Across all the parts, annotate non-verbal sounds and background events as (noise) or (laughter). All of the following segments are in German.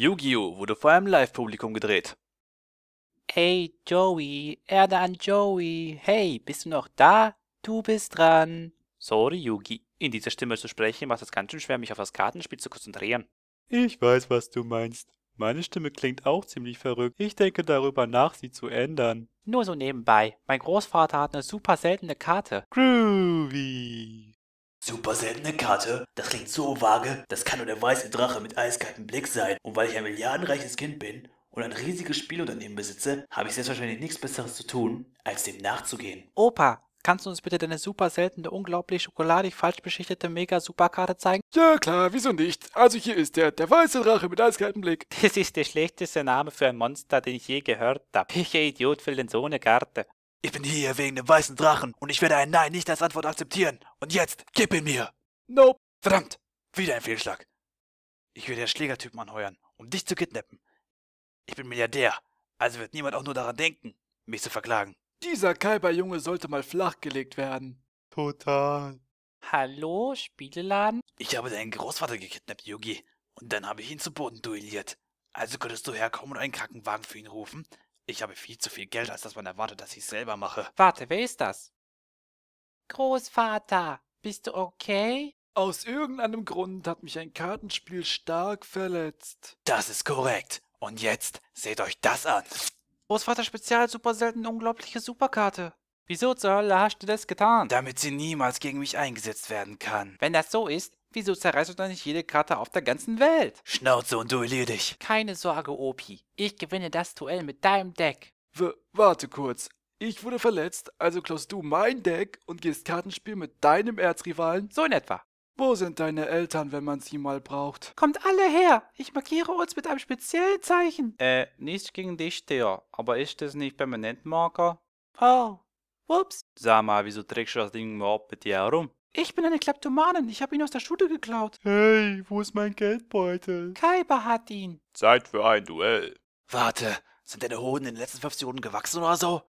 Yu-Gi-Oh! wurde vor einem Live-Publikum gedreht. Ey, Joey, Erde an Joey. Hey, bist du noch da? Du bist dran. Sorry, Yugi. In dieser Stimme zu sprechen macht es ganz schön schwer, mich auf das Kartenspiel zu konzentrieren. Ich weiß, was du meinst. Meine Stimme klingt auch ziemlich verrückt. Ich denke darüber nach, sie zu ändern. Nur so nebenbei. Mein Großvater hat eine super seltene Karte. Groovy. Super seltene Karte? Das klingt so vage, das kann nur der weiße Drache mit eiskaltem Blick sein. Und weil ich ein milliardenreiches Kind bin und ein riesiges Spielunternehmen besitze, habe ich selbstverständlich nichts Besseres zu tun, als dem nachzugehen. Opa, Kannst du uns bitte deine super seltene, unglaublich schokoladig falsch beschichtete Mega-Superkarte zeigen? Ja klar, wieso nicht? Also hier ist der, der weiße Drache mit eiskaltem Blick. (laughs) Das ist der schlechteste Name für ein Monster, den ich je gehört habe. Welcher (laughs) Idiot will denn so eine Karte? Ich bin hier wegen dem weißen Drachen und ich werde ein Nein nicht als Antwort akzeptieren. Und jetzt, gib ihn mir! Nope. Verdammt! Wieder ein Fehlschlag. Ich würde den Schlägertypen anheuern, um dich zu kidnappen. Ich bin Milliardär, also wird niemand auch nur daran denken, mich zu verklagen. Dieser Kalberjunge sollte mal flachgelegt werden. Total. Hallo, Spieleladen? Ich habe deinen Großvater gekidnappt, Yugi. Und dann habe ich ihn zu Boden duelliert. Also könntest du herkommen und einen Krankenwagen für ihn rufen? Ich habe viel zu viel Geld, als dass man erwartet, dass ich es selber mache. Warte, wer ist das? Großvater, bist du okay? Aus irgendeinem Grund hat mich ein Kartenspiel stark verletzt. Das ist korrekt. Und jetzt seht euch das an. Großvater Spezial, super selten, unglaubliche Superkarte. Wieso zur Hölle hast du das getan? Damit sie niemals gegen mich eingesetzt werden kann. Wenn das so ist, wieso zerreißt du dann nicht jede Karte auf der ganzen Welt? Schnauze und duellier dich. Keine Sorge, Opi. Ich gewinne das Duell mit deinem Deck. W warte kurz ich wurde verletzt, also klaust du mein Deck und gehst Kartenspiel mit deinem Erzrivalen? So in etwa. Wo sind deine Eltern, wenn man sie mal braucht? Kommt alle her! Ich markiere uns mit einem speziellen Zeichen. Äh, nichts gegen dich, Theo. Aber ist das nicht Permanentmarker? Oh, whoops. Sag mal, wieso trägst du das Ding überhaupt mit dir herum? Ich bin eine Kleptomanin, ich habe ihn aus der Schule geklaut. Hey, wo ist mein Geldbeutel? Kaiba hat ihn. Zeit für ein Duell. Warte, sind deine Hoden in den letzten fünf Sekunden gewachsen oder so?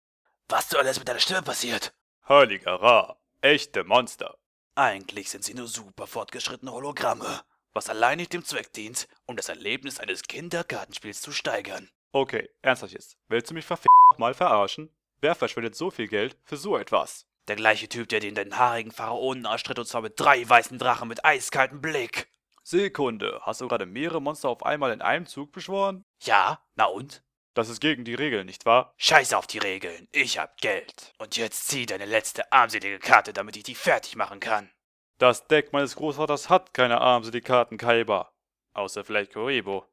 Was soll alles mit deiner Stimme passiert? Heiliger Ra, echte Monster. Eigentlich sind sie nur super fortgeschrittene Hologramme, was allein nicht dem Zweck dient, um das Erlebnis eines Kindergartenspiels zu steigern. Okay, ernsthaft jetzt. Willst du mich verf mal verarschen? Wer verschwendet so viel Geld für so etwas? Der gleiche Typ, der dir in deinen haarigen Pharaonen erstritt und zwar mit drei weißen Drachen mit eiskaltem Blick. Sekunde, hast du gerade mehrere Monster auf einmal in einem Zug beschworen? Ja, na und? Das ist gegen die Regeln, nicht wahr? Scheiß auf die Regeln, ich hab Geld. Und jetzt zieh deine letzte armselige Karte, damit ich die fertig machen kann. Das Deck meines Großvaters hat keine armseligen Karten, Kaiba. Außer vielleicht Koribo.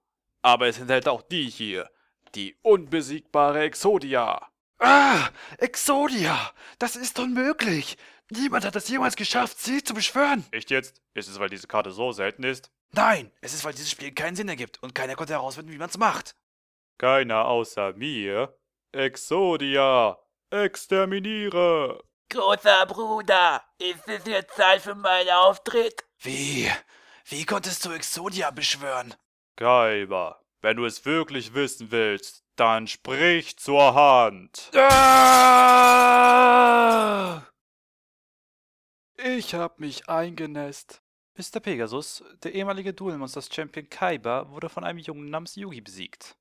Aber es enthält auch die hier. Die unbesiegbare Exodia. Ah, Exodia! Das ist unmöglich! Niemand hat es jemals geschafft, sie zu beschwören! Echt jetzt? Ist es, weil diese Karte so selten ist? Nein, es ist, weil dieses Spiel keinen Sinn ergibt und keiner konnte herausfinden, wie man es macht. Keiner außer mir. Exodia, exterminiere! Großer Bruder, ist es jetzt Zeit für meinen Auftritt? Wie? Wie konntest du Exodia beschwören? Kaiba, wenn du es wirklich wissen willst, dann sprich zur Hand. Ah! Ich hab mich eingenässt. Mr. Pegasus, der ehemalige Duel Monsters Champion Kaiba, wurde von einem Jungen namens Yugi besiegt.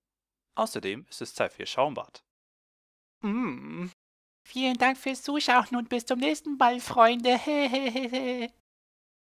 Außerdem ist es Zeit für Schaumbad. Mm. Vielen Dank fürs Zuschauen und bis zum nächsten Mal, Freunde. (laughs)